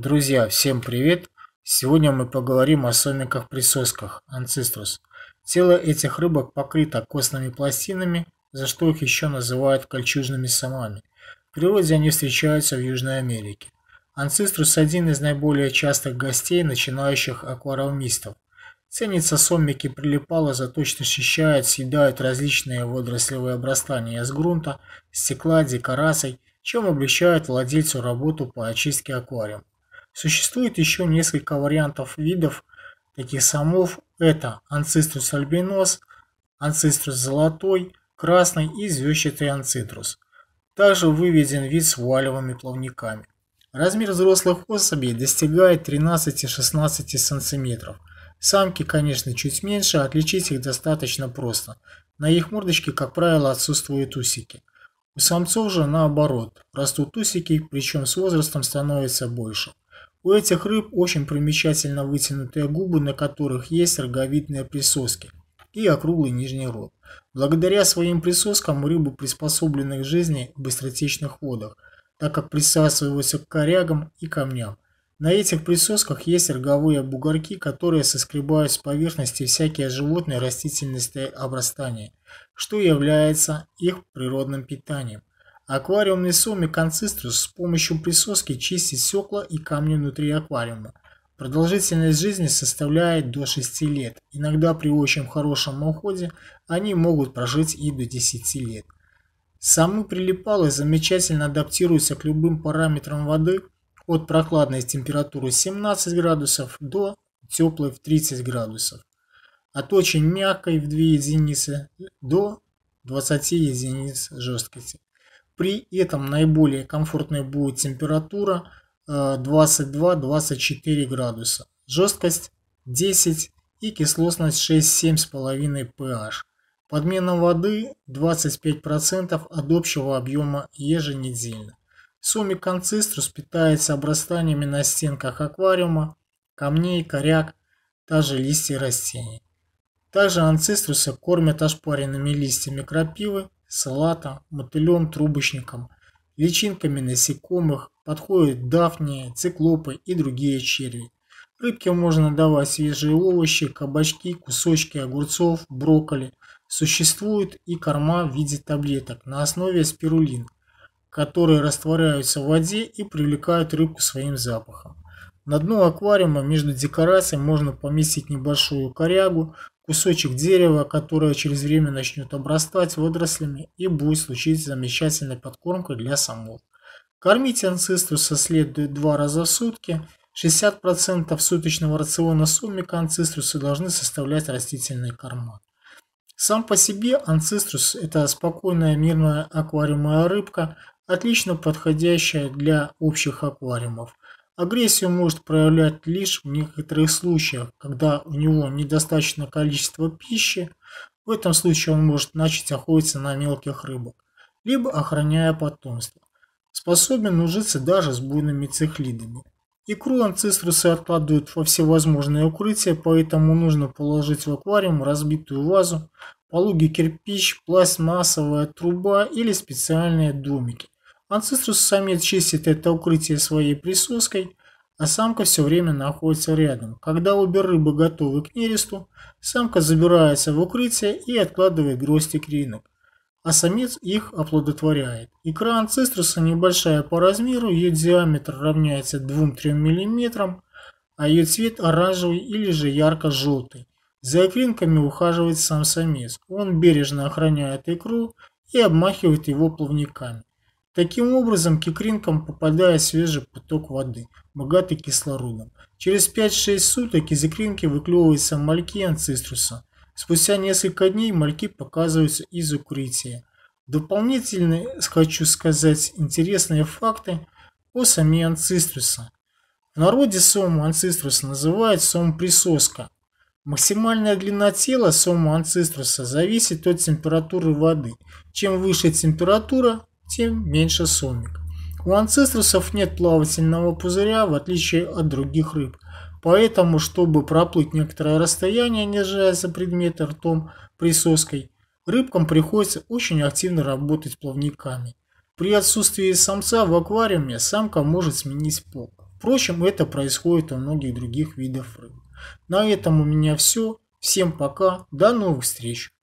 Друзья, всем привет! Сегодня мы поговорим о сомиках-присосках, анциструс. Тело этих рыбок покрыто костными пластинами, за что их еще называют кольчужными самами. В природе они встречаются в Южной Америке. Анциструс – один из наиболее частых гостей начинающих аквариумистов. Ценится сомики прилипала, зато счищают, съедают различные водорослевые обрастания из грунта, стекла, декораций, чем облегчают владельцу работу по очистке аквариума. Существует еще несколько вариантов видов таких самов. Это анциструс альбинос, анциструс золотой, красный и звездчатый анцитрус. Также выведен вид с вуалевыми плавниками. Размер взрослых особей достигает 13-16 см. Самки, конечно, чуть меньше, а отличить их достаточно просто. На их мордочке, как правило, отсутствуют усики. У самцов же наоборот, растут усики, причем с возрастом становится больше. У этих рыб очень примечательно вытянутые губы, на которых есть роговидные присоски и округлый нижний рот. Благодаря своим присоскам рыбы приспособлены к жизни в быстротечных водах, так как присасываются к корягам и камням. На этих присосках есть роговые бугорки, которые соскребают с поверхности всякие животные растительности обрастания, что является их природным питанием. Аквариумный сомик конциструс с помощью присоски чистит стекла и камни внутри аквариума. Продолжительность жизни составляет до 6 лет. Иногда при очень хорошем уходе они могут прожить и до 10 лет. Самы прилипалы замечательно адаптируются к любым параметрам воды от прохладной температуры 17 градусов до теплой в 30 градусов, от очень мягкой в 2 единицы до 20 единиц жесткости. При этом наиболее комфортной будет температура 22-24 э, градуса, жесткость 10 и кислотность 6-7,5 pH. Подмена воды 25% от общего объема еженедельно. Сомик конциструс питается обрастаниями на стенках аквариума, камней, коряк, даже листья растений. Также анциструсы кормят ошпаренными листьями крапивы, салата, мотылем, трубочником, личинками насекомых, подходят дафнии, циклопы и другие черви. Рыбке можно давать свежие овощи, кабачки, кусочки огурцов, брокколи. Существуют и корма в виде таблеток на основе спирулин, которые растворяются в воде и привлекают рыбку своим запахом. На дно аквариума между декорацией можно поместить небольшую корягу, кусочек дерева, которое через время начнет обрастать водорослями и будет случиться замечательной подкормкой для самов. Кормить анциструса следует два раза в сутки. 60% суточного рациона сомика анциструса должны составлять растительные корма. Сам по себе анциструс – это спокойная мирная аквариумная рыбка, отлично подходящая для общих аквариумов. Агрессию может проявлять лишь в некоторых случаях, когда у него недостаточно количества пищи, в этом случае он может начать охотиться на мелких рыбок, либо охраняя потомство. Способен нужиться даже с буйными цихлидами. Икру анциструсы откладывают во всевозможные укрытия, поэтому нужно положить в аквариум разбитую вазу, по кирпич, пластмассовая труба или специальные домики. Анциструс-самец чистит это укрытие своей присоской, а самка все время находится рядом. Когда обе рыбы готовы к нересту, самка забирается в укрытие и откладывает гростик ринок, а самец их оплодотворяет. Икра анциструса небольшая по размеру, ее диаметр равняется 2-3 мм, а ее цвет оранжевый или же ярко-желтый. За икринками ухаживает сам самец. Он бережно охраняет икру и обмахивает его плавниками. Таким образом, к икринкам попадает свежий поток воды, богатый кислородом. Через 5-6 суток из икринки выклевываются мальки анциструса. Спустя несколько дней мальки показываются из укрытия. Дополнительно хочу сказать интересные факты о сами анциструса. В народе сому анциструса называют сом присоска. Максимальная длина тела сома анциструса зависит от температуры воды. Чем выше температура, тем меньше сомик. У анцеструсов нет плавательного пузыря, в отличие от других рыб. Поэтому, чтобы проплыть некоторое расстояние, не сжаясь предметы ртом присоской, рыбкам приходится очень активно работать плавниками. При отсутствии самца в аквариуме самка может сменить пол. Впрочем, это происходит у многих других видов рыб. На этом у меня все. Всем пока. До новых встреч.